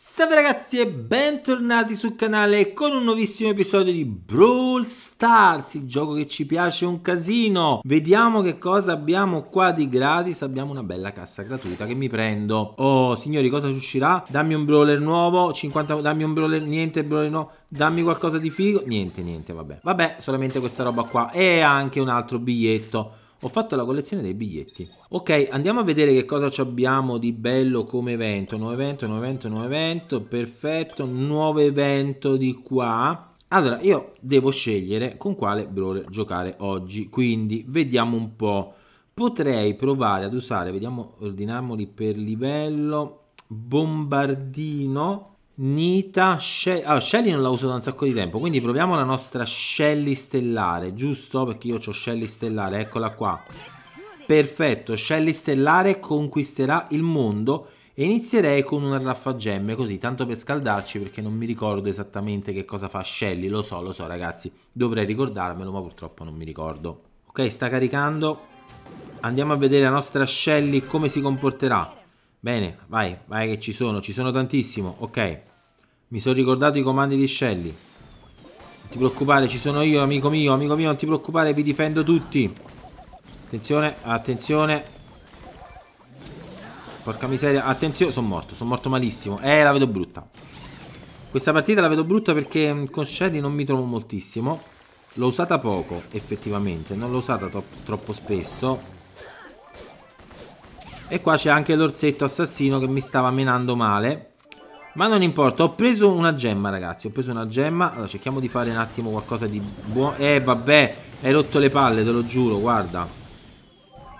Salve ragazzi e bentornati sul canale con un nuovissimo episodio di Brawl Stars, il gioco che ci piace un casino. Vediamo che cosa abbiamo qua di gratis, abbiamo una bella cassa gratuita che mi prendo. Oh signori cosa ci uscirà? Dammi un brawler nuovo, 50, dammi un brawler, niente brawler nuovo. Dammi qualcosa di figo, niente niente vabbè. Vabbè solamente questa roba qua e anche un altro biglietto ho fatto la collezione dei biglietti. Ok, andiamo a vedere che cosa abbiamo di bello come evento. Nuovo evento, nuovo evento, nuovo evento. Perfetto, nuovo evento di qua. Allora, io devo scegliere con quale brawler giocare oggi. Quindi, vediamo un po'. Potrei provare ad usare, vediamo, ordiniamoli per livello, bombardino Nita, She- ah, Shelly non la uso da un sacco di tempo, quindi proviamo la nostra Shelly stellare, giusto? Perché io ho Shelly stellare, eccola qua. Perfetto, Shelly stellare conquisterà il mondo e inizierei con una gemme, così, tanto per scaldarci perché non mi ricordo esattamente che cosa fa Shelly, lo so, lo so ragazzi, dovrei ricordarmelo ma purtroppo non mi ricordo. Ok, sta caricando, andiamo a vedere la nostra Shelly come si comporterà. Bene, vai, vai che ci sono, ci sono tantissimo, ok. Mi sono ricordato i comandi di Shelly. Non ti preoccupare, ci sono io, amico mio, amico mio, non ti preoccupare, vi difendo tutti. Attenzione, attenzione. Porca miseria, attenzione, sono morto, sono morto malissimo. Eh, la vedo brutta. Questa partita la vedo brutta perché mm, con Shelly non mi trovo moltissimo. L'ho usata poco, effettivamente, non l'ho usata troppo spesso. E qua c'è anche l'orsetto assassino che mi stava menando male. Ma non importa, ho preso una gemma ragazzi, ho preso una gemma Allora cerchiamo di fare un attimo qualcosa di buono Eh vabbè, hai rotto le palle, te lo giuro, guarda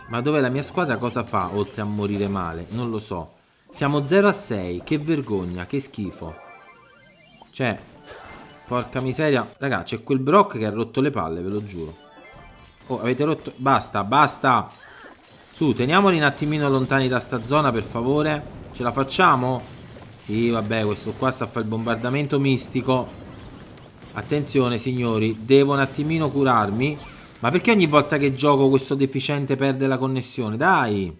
Ma dov'è la mia squadra? Cosa fa oltre a morire male? Non lo so Siamo 0 a 6, che vergogna, che schifo Cioè, porca miseria Ragazzi c'è quel Brock che ha rotto le palle, ve lo giuro Oh, avete rotto... Basta, basta Su, teniamoli un attimino lontani da sta zona, per favore Ce la facciamo? Sì, vabbè, questo qua sta a fare il bombardamento mistico. Attenzione, signori, devo un attimino curarmi. Ma perché ogni volta che gioco questo deficiente perde la connessione? Dai!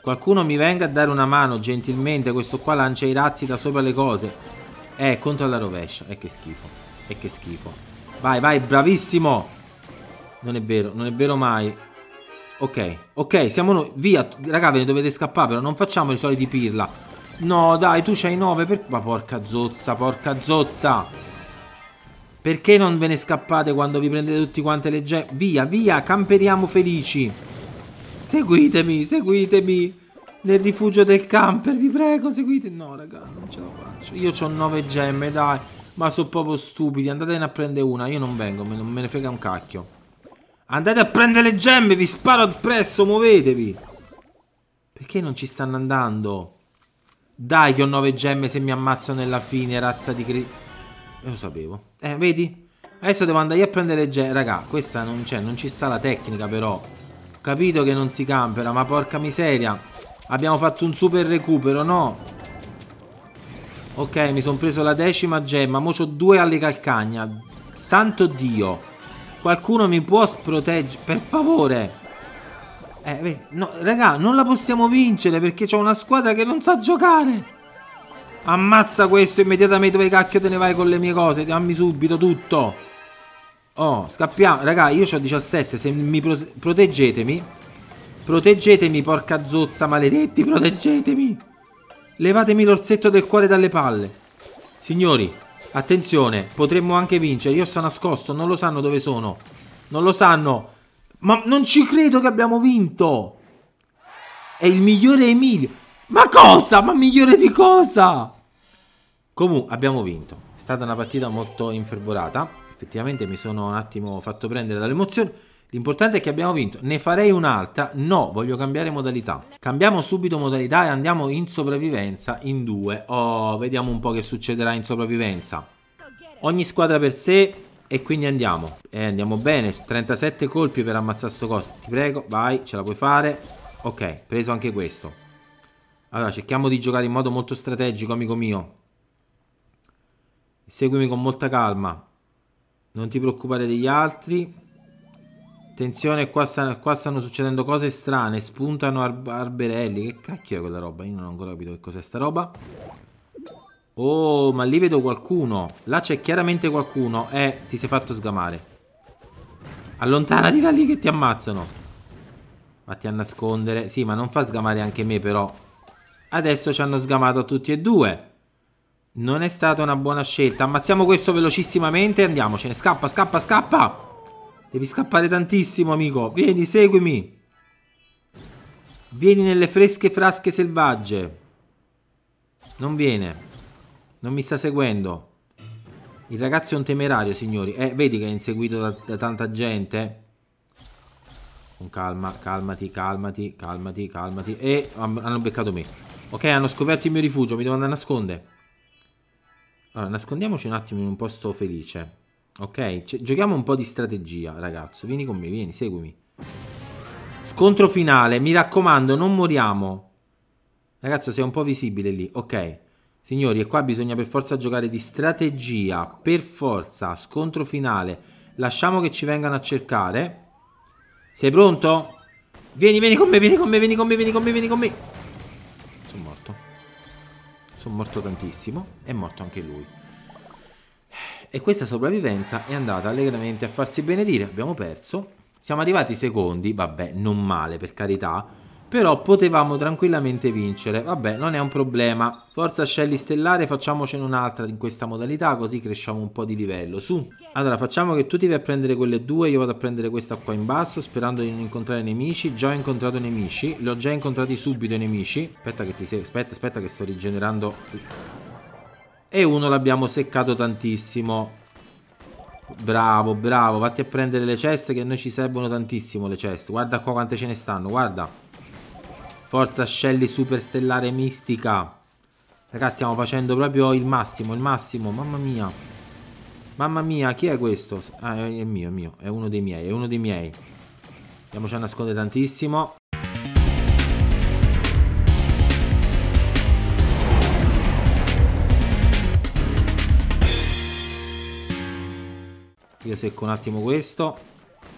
Qualcuno mi venga a dare una mano, gentilmente. Questo qua lancia i razzi da sopra le cose. Eh, contro la rovescia. E eh, che schifo. E eh, che schifo. Vai, vai, bravissimo! Non è vero, non è vero mai. Ok, ok, siamo noi. Via, raga, ve ne dovete scappare, però non facciamo i soliti pirla. No, dai, tu c'hai 9 per... Ma porca zozza, porca zozza. Perché non ve ne scappate quando vi prendete tutti quante le gemme? Via, via, camperiamo felici. Seguitemi, seguitemi. Nel rifugio del camper, vi prego, seguitemi. No, raga, non ce la faccio. Io ho 9 gemme, dai. Ma sono proprio stupidi. Andatene a prendere una. Io non vengo, non me ne frega un cacchio. Andate a prendere le gemme, vi sparo appresso, muovetevi. Perché non ci stanno andando? Dai che ho 9 gemme se mi ammazzo nella fine, razza di cri... Lo sapevo. Eh, vedi? Adesso devo andare io a prendere gemme. Raga, questa non c'è, cioè, non ci sta la tecnica però. Ho capito che non si campera, ma porca miseria. Abbiamo fatto un super recupero, no? Ok, mi sono preso la decima gemma. Mo' ho due alle calcagna. Santo Dio. Qualcuno mi può proteggere? Per favore. Eh, no, raga, non la possiamo vincere perché c'è una squadra che non sa giocare. Ammazza questo immediatamente dove cacchio te ne vai con le mie cose, dammi subito tutto. Oh, scappiamo. Raga, io ho 17, se mi pro proteggetemi. Proteggetemi, porca zozza, maledetti, proteggetemi. Levatemi l'orsetto del cuore dalle palle. Signori, attenzione, potremmo anche vincere. Io sono nascosto, non lo sanno dove sono. Non lo sanno. Ma non ci credo che abbiamo vinto! È il migliore Emilio. Ma cosa? Ma migliore di cosa? Comunque, abbiamo vinto. È stata una partita molto infervorata. Effettivamente mi sono un attimo fatto prendere dall'emozione. L'importante è che abbiamo vinto. Ne farei un'altra? No, voglio cambiare modalità. Cambiamo subito modalità e andiamo in sopravvivenza in due. Oh, vediamo un po' che succederà in sopravvivenza. Ogni squadra per sé e quindi andiamo. Eh, andiamo bene. 37 colpi per ammazzare sto coso. Ti prego, vai, ce la puoi fare. Ok, preso anche questo. Allora, cerchiamo di giocare in modo molto strategico, amico mio. Seguimi con molta calma. Non ti preoccupare degli altri. Attenzione, qua, stanno, qua stanno succedendo cose strane. Spuntano ar arberelli. Che cacchio è quella roba? Io non ho ancora capito che cos'è sta roba. Oh, ma lì vedo qualcuno. Là c'è chiaramente qualcuno. Eh, ti sei fatto sgamare. Allontanati da lì che ti ammazzano. Vatti a nascondere. Sì, ma non fa sgamare anche me però. Adesso ci hanno sgamato tutti e due. Non è stata una buona scelta. Ammazziamo questo velocissimamente e andiamocene. Scappa, scappa, scappa. Devi scappare tantissimo, amico. Vieni, seguimi. Vieni nelle fresche frasche selvagge. Non viene. Non mi sta seguendo. Il ragazzo è un temerario, signori. Eh, vedi che è inseguito da, da tanta gente. Con calma, calmati, calmati, calmati, calmati. E hanno beccato me. Ok, hanno scoperto il mio rifugio. Mi devo andare a nascondere. Allora, nascondiamoci un attimo in un posto felice. Ok, giochiamo un po' di strategia, ragazzo. Vieni con me, vieni, seguimi. Scontro finale, mi raccomando, non moriamo. Ragazzo, sei un po' visibile lì. Ok. Signori, e qua bisogna per forza giocare di strategia, per forza, scontro finale. Lasciamo che ci vengano a cercare. Sei pronto? Vieni, vieni con me, vieni con me, vieni con me, vieni con me, vieni con me. Sono morto. Sono morto tantissimo. È morto anche lui. E questa sopravvivenza è andata allegramente a farsi benedire. Abbiamo perso. Siamo arrivati secondi, vabbè, non male per carità però potevamo tranquillamente vincere. Vabbè, non è un problema. Forza Shelly Stellare, facciamocene un'altra in questa modalità, così cresciamo un po' di livello. Su. Allora, facciamo che tu ti vai a prendere quelle due, io vado a prendere questa qua in basso, sperando di non incontrare nemici. Già ho incontrato nemici, li ho già incontrati subito i nemici. Aspetta che ti sei... Aspetta, aspetta che sto rigenerando... E uno l'abbiamo seccato tantissimo. Bravo, bravo, vatti a prendere le ceste che a noi ci servono tantissimo le ceste. Guarda qua quante ce ne stanno, guarda. Forza Shelly Superstellare Mistica. Ragazzi, stiamo facendo proprio il massimo, il massimo. Mamma mia. Mamma mia, chi è questo? Ah, è mio, è mio. È uno dei miei, è uno dei miei. Andiamoci a nascondere tantissimo. Io secco un attimo questo.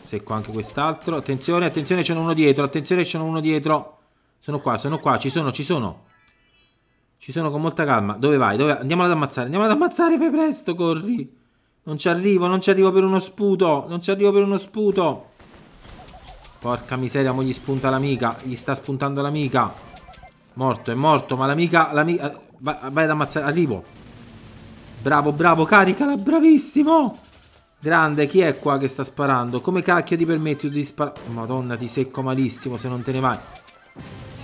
Secco anche quest'altro. Attenzione, attenzione, ce n'è uno dietro. Attenzione, ce n'è uno dietro. Sono qua, sono qua, ci sono, ci sono. Ci sono con molta calma. Dove vai? Dove... Andiamola ad ammazzare, Andiamo ad ammazzare, fai presto, corri. Non ci arrivo, non ci arrivo per uno sputo. Non ci arrivo per uno sputo. Porca miseria, mo gli spunta l'amica. Gli sta spuntando l'amica. Morto, è morto, ma l'amica... l'amica... Eh, vai, vai ad ammazzare, arrivo. Bravo, bravo, caricala, bravissimo. Grande, chi è qua che sta sparando? Come cacchio ti permetti di sparare? Madonna, ti secco malissimo se non te ne vai.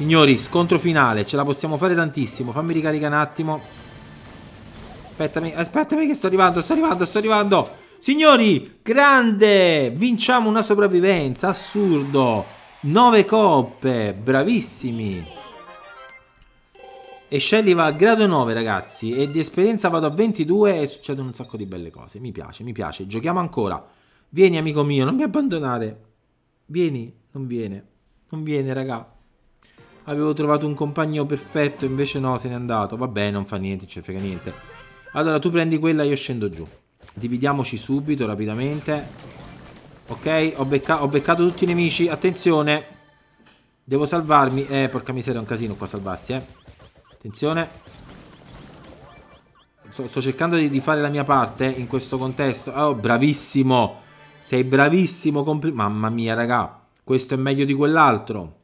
Signori, scontro finale, ce la possiamo fare tantissimo. Fammi ricaricare un attimo. Aspettami, aspettami che sto arrivando, sto arrivando, sto arrivando. Signori, grande! Vinciamo una sopravvivenza, assurdo. 9 coppe, bravissimi. E Shelly va a grado 9, ragazzi. E di esperienza vado a 22 e succedono un sacco di belle cose. Mi piace, mi piace. Giochiamo ancora. Vieni, amico mio, non mi abbandonare. Vieni, non viene. Non viene, raga avevo trovato un compagno perfetto, invece no, se n'è andato. Vabbè, non fa niente, ci frega niente. Allora, tu prendi quella, io scendo giù. Dividiamoci subito, rapidamente. Ok, ho, becca ho beccato tutti i nemici. Attenzione. Devo salvarmi. Eh, porca miseria, è un casino qua salvarsi, eh. Attenzione. Sto, sto cercando di, di, fare la mia parte in questo contesto. Oh, bravissimo. Sei bravissimo. Mamma mia, raga. Questo è meglio di quell'altro.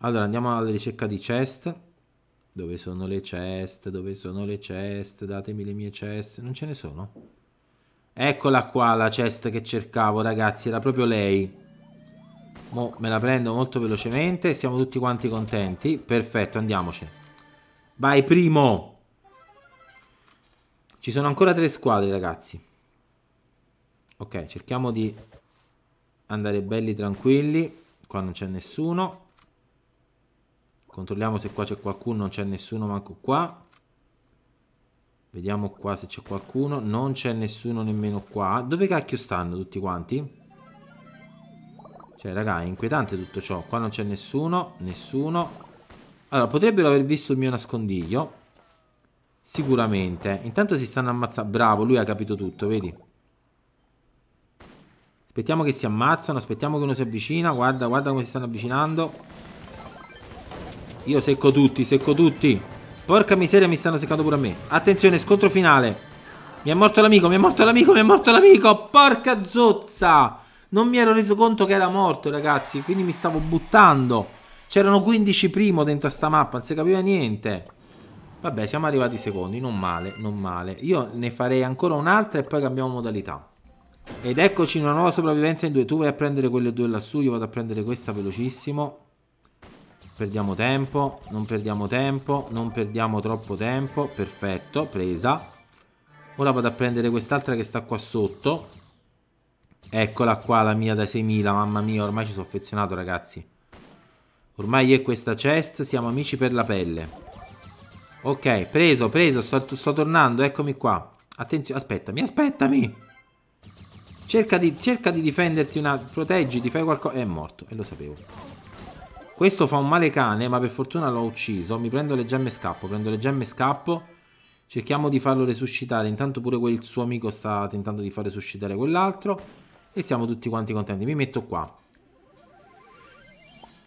Allora andiamo alla ricerca di chest. Dove sono le chest? Dove sono le chest? Datemi le mie chest. Non ce ne sono. Eccola qua la chest che cercavo, ragazzi. Era proprio lei. Mo me la prendo molto velocemente. Siamo tutti quanti contenti. Perfetto, andiamoci. Vai, primo. Ci sono ancora tre squadre, ragazzi. Ok, cerchiamo di andare belli tranquilli. Qua non c'è nessuno. Controlliamo se qua c'è qualcuno, non c'è nessuno manco qua. Vediamo qua se c'è qualcuno. Non c'è nessuno nemmeno qua. Dove cacchio stanno tutti quanti? Cioè, raga, è inquietante tutto ciò. Qua non c'è nessuno, nessuno. Allora, potrebbero aver visto il mio nascondiglio. Sicuramente. Intanto si stanno ammazzando. Bravo, lui ha capito tutto, vedi? Aspettiamo che si ammazzano, aspettiamo che uno si avvicina. Guarda, guarda come si stanno avvicinando. Io secco tutti, secco tutti. Porca miseria, mi stanno seccando pure a me. Attenzione, scontro finale. Mi è morto l'amico, mi è morto l'amico, mi è morto l'amico. Porca zozza. Non mi ero reso conto che era morto, ragazzi. Quindi mi stavo buttando. C'erano 15 primo dentro a sta mappa, non si capiva niente. Vabbè, siamo arrivati secondi, non male, non male. Io ne farei ancora un'altra e poi cambiamo modalità. Ed eccoci in una nuova sopravvivenza in due. Tu vai a prendere quelle due lassù, io vado a prendere questa velocissimo. Perdiamo tempo, non perdiamo tempo, non perdiamo troppo tempo. Perfetto, presa. Ora vado a prendere quest'altra che sta qua sotto. Eccola qua, la mia da 6.000. Mamma mia, ormai ci sono affezionato, ragazzi. Ormai è questa chest, siamo amici per la pelle. Ok, preso, preso, sto, sto tornando, eccomi qua. Attenzione, aspettami, aspettami! Cerca di, cerca di difenderti una... Proteggiti, fai qualcosa... È morto, e lo sapevo. Questo fa un male cane, ma per fortuna l'ho ucciso. Mi prendo le gemme e scappo. Prendo le gemme e scappo. Cerchiamo di farlo resuscitare. Intanto pure quel suo amico sta tentando di far resuscitare quell'altro. E siamo tutti quanti contenti. Mi metto qua.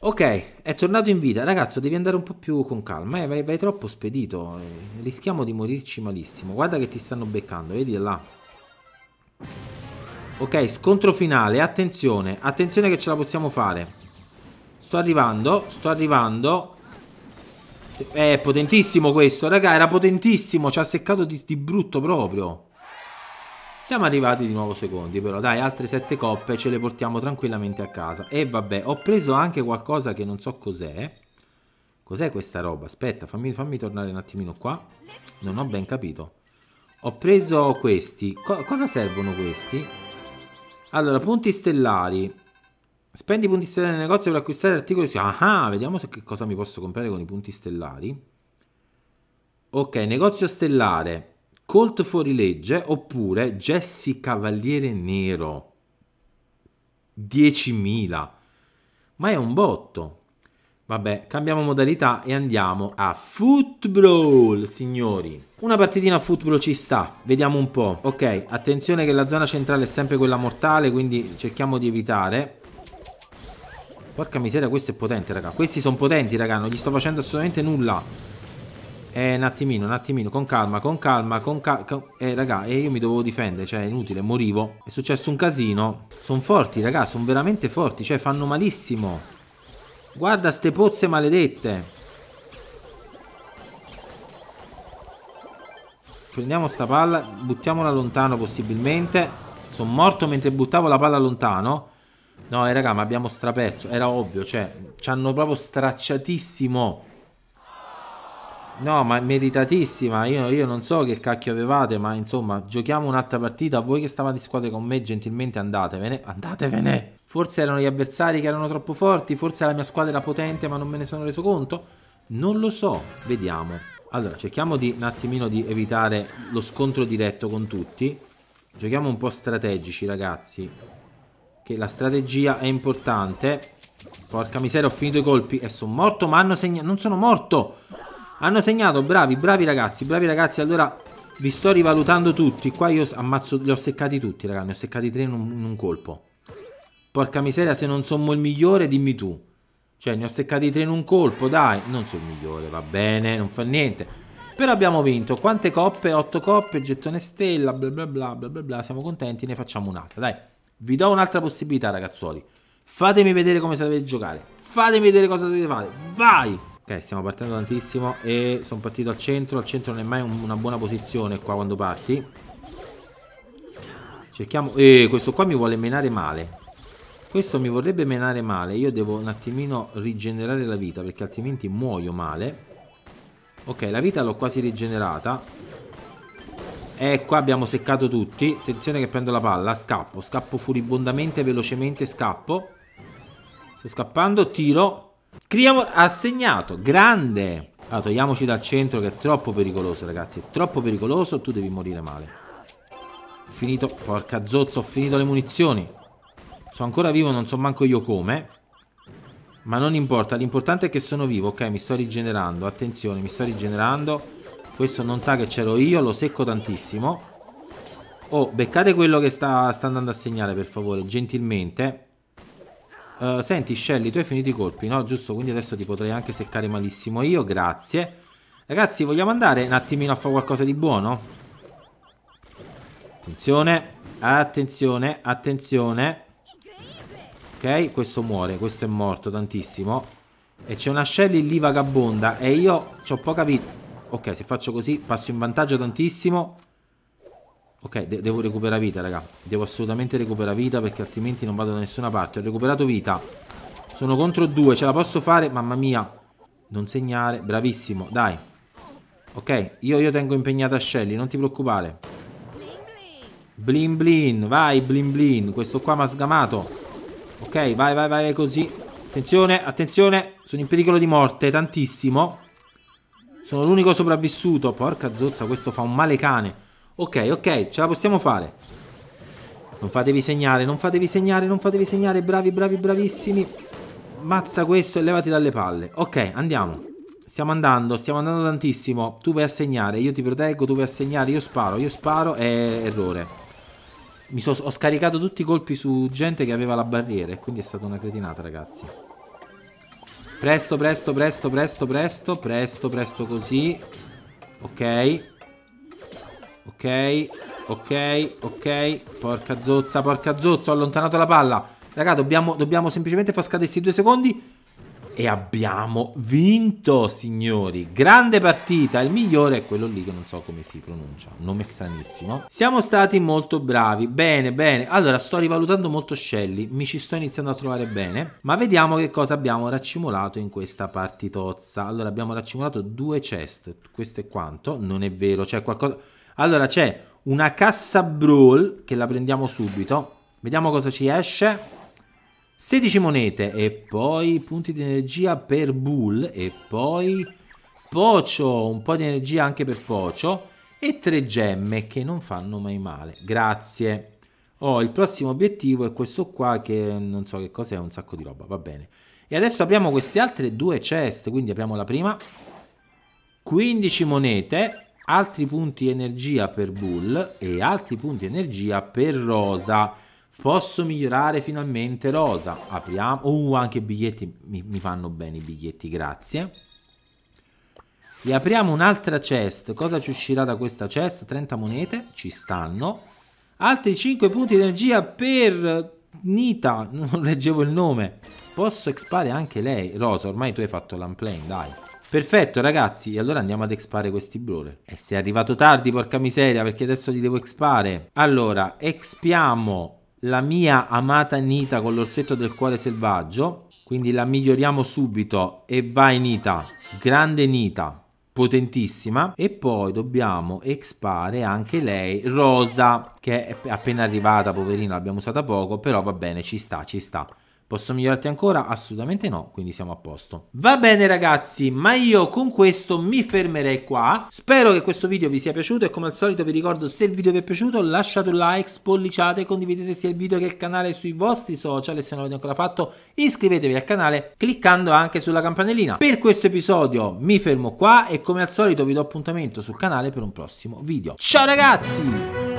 Ok, è tornato in vita. Ragazzo, devi andare un po' più con calma. Eh, vai, vai troppo spedito. Eh, rischiamo di morirci malissimo. Guarda che ti stanno beccando. Vedi là. Ok, scontro finale. Attenzione. Attenzione che ce la possiamo fare. Sto arrivando, sto arrivando. È potentissimo questo, raga, era potentissimo, ci ha seccato di, di brutto proprio. Siamo arrivati di nuovo secondi, però dai, altre sette coppe ce le portiamo tranquillamente a casa. E vabbè, ho preso anche qualcosa che non so cos'è. Cos'è questa roba? Aspetta, fammi, fammi, tornare un attimino qua. Non ho ben capito. Ho preso questi. Co cosa servono questi? Allora, punti stellari. Spendi punti stellari nel negozio per acquistare articoli. Sì. Ah, vediamo se che cosa mi posso comprare con i punti stellari. Ok, negozio stellare, Colt fuorilegge oppure Jesse Cavaliere Nero. 10.000. Ma è un botto. Vabbè, cambiamo modalità e andiamo a football, signori. Una partitina a football ci sta, vediamo un po'. Ok, attenzione che la zona centrale è sempre quella mortale, quindi cerchiamo di evitare. Porca miseria, questo è potente, raga. Questi sono potenti, raga. Non gli sto facendo assolutamente nulla. Eh, un attimino, un attimino. Con calma, con calma, con calma. Eh, raga, e eh, io mi dovevo difendere. Cioè, è inutile, morivo. È successo un casino. Sono forti, raga. Sono veramente forti. Cioè, fanno malissimo. Guarda ste pozze maledette. Prendiamo sta palla, buttiamola lontano possibilmente. Sono morto mentre buttavo la palla lontano. No, eh, raga, ma abbiamo straperso. Era ovvio, cioè, ci hanno proprio stracciatissimo. No, ma meritatissima. Io, io, non so che cacchio avevate, ma insomma, giochiamo un'altra partita. Voi che stavate in squadra con me, gentilmente andatevene. Andatevene. Forse erano gli avversari che erano troppo forti. Forse la mia squadra era potente, ma non me ne sono reso conto. Non lo so. Vediamo. Allora, cerchiamo di un attimino di evitare lo scontro diretto con tutti. Giochiamo un po' strategici, ragazzi che la strategia è importante. Porca miseria, ho finito i colpi e sono morto, ma hanno segnato... Non sono morto! Hanno segnato, bravi, bravi ragazzi, bravi ragazzi. Allora, vi sto rivalutando tutti. Qua io ammazzo, li ho seccati tutti, ragazzi. Ne ho seccati tre in un, in un colpo. Porca miseria, se non sono il migliore, dimmi tu. Cioè, ne ho seccati tre in un colpo, dai. Non sono il migliore, va bene, non fa niente. Però abbiamo vinto. Quante coppe? 8 coppe, gettone stella, bla bla bla bla bla. bla. Siamo contenti, ne facciamo un'altra, dai. Vi do un'altra possibilità, ragazzuoli. Fatemi vedere come sapete giocare. Fatemi vedere cosa dovete fare. Vai! Ok, stiamo partendo tantissimo e sono partito al centro. Al centro non è mai una buona posizione qua quando parti. Cerchiamo... Eh, questo qua mi vuole menare male. Questo mi vorrebbe menare male. Io devo un attimino rigenerare la vita perché altrimenti muoio male. Ok, la vita l'ho quasi rigenerata. E qua abbiamo seccato tutti. Attenzione che prendo la palla. Scappo, scappo furibondamente, velocemente, scappo. Sto scappando, tiro. Criamo, ha segnato, grande. Allora, togliamoci dal centro che è troppo pericoloso, ragazzi. È troppo pericoloso, tu devi morire male. Finito, porca zozza, ho finito le munizioni. Sono ancora vivo, non so manco io come. Ma non importa, l'importante è che sono vivo. Ok, mi sto rigenerando, attenzione, mi sto rigenerando. Questo non sa che c'ero io, lo secco tantissimo. Oh, beccate quello che sta, sta andando a segnare, per favore, gentilmente. Uh, senti, Shelly, tu hai finito i colpi, no? Giusto, quindi adesso ti potrei anche seccare malissimo io, grazie. Ragazzi, vogliamo andare un attimino a fare qualcosa di buono? Attenzione, attenzione, attenzione. Ok, questo muore, questo è morto tantissimo. E c'è una Shelly lì vagabonda e io ho poca vita. Ok, se faccio così passo in vantaggio tantissimo. Ok, de devo recuperare vita, raga. Devo assolutamente recuperare vita perché altrimenti non vado da nessuna parte. Ho recuperato vita. Sono contro due, ce la posso fare? Mamma mia. Non segnare. Bravissimo, dai. Ok, io, io tengo impegnata Shelly, non ti preoccupare. Blin blin, vai blin blin. Questo qua mi ha sgamato. Ok, vai, vai, vai, così. Attenzione, attenzione. Sono in pericolo di morte, tantissimo. Sono l'unico sopravvissuto. Porca zozza, questo fa un male cane. Ok, ok, ce la possiamo fare. Non fatevi segnare, non fatevi segnare, non fatevi segnare. Bravi, bravi, bravissimi. Mazza questo e levati dalle palle. Ok, andiamo. Stiamo andando, stiamo andando tantissimo. Tu vai a segnare, io ti proteggo, tu vai a segnare, io sparo, io sparo è errore. Mi so, ho scaricato tutti i colpi su gente che aveva la barriera e quindi è stata una cretinata, ragazzi. Presto, presto, presto, presto, presto, presto, presto così. Ok. Ok. Ok, ok. Porca zozza, porca zozza, ho allontanato la palla. Raga, dobbiamo, dobbiamo semplicemente far scadere questi due secondi e abbiamo vinto, signori. Grande partita, il migliore è quello lì che non so come si pronuncia, un nome stranissimo. Siamo stati molto bravi, bene, bene. Allora, sto rivalutando molto Shelly, mi ci sto iniziando a trovare bene, ma vediamo che cosa abbiamo raccimolato in questa partitozza. Allora, abbiamo raccimolato due chest, questo è quanto, non è vero, c'è qualcosa... Allora, c'è una cassa brawl che la prendiamo subito, vediamo cosa ci esce. 16 monete e poi punti di energia per Bull e poi Pocio, un po' di energia anche per Pocio e 3 gemme che non fanno mai male. Grazie. Oh, il prossimo obiettivo è questo qua che non so che cos'è, un sacco di roba, va bene. E adesso apriamo queste altre due chest, quindi apriamo la prima. 15 monete, altri punti energia per Bull e altri punti energia per Rosa. Posso migliorare finalmente Rosa. Apriamo. Uh, anche i biglietti. Mi, mi fanno bene i biglietti, grazie. E apriamo un'altra chest. Cosa ci uscirà da questa chest? 30 monete. Ci stanno. Altri 5 punti di energia per Nita. Non leggevo il nome. Posso expare anche lei. Rosa, ormai tu hai fatto l'unplane, dai. Perfetto ragazzi, e allora andiamo ad expare questi brawler. E eh, sei arrivato tardi, porca miseria, perché adesso li devo expare. Allora, expiamo la mia amata Nita con l'orsetto del cuore selvaggio. Quindi la miglioriamo subito e vai Nita, grande Nita, potentissima. E poi dobbiamo expare anche lei, Rosa, che è appena arrivata, poverina, l'abbiamo usata poco, però va bene, ci sta, ci sta. Posso migliorarti ancora? Assolutamente no, quindi siamo a posto. Va bene ragazzi, ma io con questo mi fermerei qua. Spero che questo video vi sia piaciuto e come al solito vi ricordo se il video vi è piaciuto lasciate un like, spolliciate, condividete sia il video che il canale sui vostri social e se non l'avete ancora fatto iscrivetevi al canale cliccando anche sulla campanellina. Per questo episodio mi fermo qua e come al solito vi do appuntamento sul canale per un prossimo video. Ciao ragazzi!